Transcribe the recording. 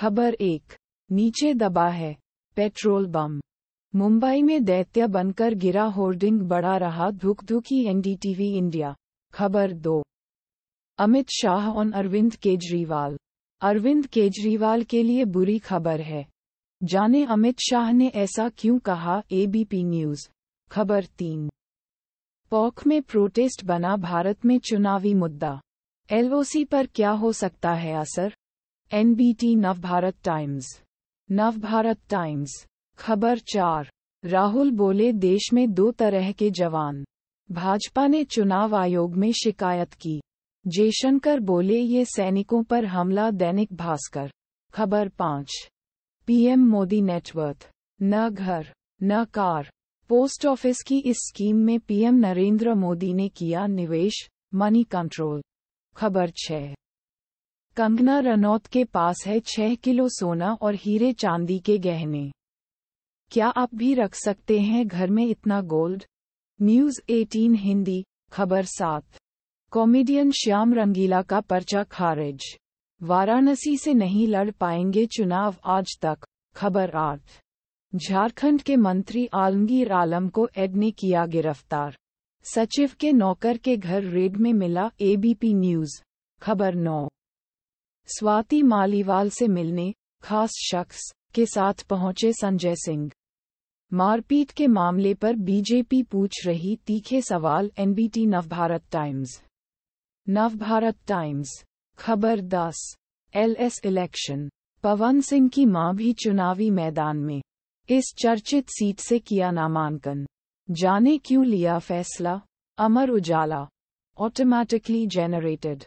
खबर एक नीचे दबा है पेट्रोल बम मुंबई में दैत्य बनकर गिरा होर्डिंग बढ़ा रहा धुक धुकी एनडीटीवी इंडिया खबर दो अमित शाह और अरविंद केजरीवाल अरविंद केजरीवाल के लिए बुरी खबर है जाने अमित शाह ने ऐसा क्यों कहा एबीपी न्यूज खबर तीन पॉख में प्रोटेस्ट बना भारत में चुनावी मुद्दा एलओसी पर क्या हो सकता है असर NBT Navbharat Times Navbharat Times खबर चार राहुल बोले देश में दो तरह के जवान भाजपा ने चुनाव आयोग में शिकायत की जयशंकर बोले ये सैनिकों पर हमला दैनिक भास्कर खबर पाँच पीएम मोदी नेटवर्थ न घर न कार पोस्ट ऑफिस की इस स्कीम में पीएम नरेंद्र मोदी ने किया निवेश मनी कंट्रोल खबर छः कंगना रनौत के पास है छह किलो सोना और हीरे चांदी के गहने क्या आप भी रख सकते हैं घर में इतना गोल्ड न्यूज 18 हिंदी खबर सात कॉमेडियन श्याम रंगीला का पर्चा खारिज वाराणसी से नहीं लड़ पाएंगे चुनाव आज तक खबर आठ झारखंड के मंत्री आलमगीर आलम को एड ने किया गिरफ्तार सचिव के नौकर के घर रेड में मिला एबीपी न्यूज खबर नौ स्वाति मालीवाल से मिलने खास शख्स के साथ पहुंचे संजय सिंह मारपीट के मामले पर बीजेपी पूछ रही तीखे सवाल NBT Navbharat Times Navbharat Times खबर दस एलएस इलेक्शन पवन सिंह की मां भी चुनावी मैदान में इस चर्चित सीट से किया नामांकन जाने क्यों लिया फैसला अमर उजाला ऑटोमैटिकली जेनरेटेड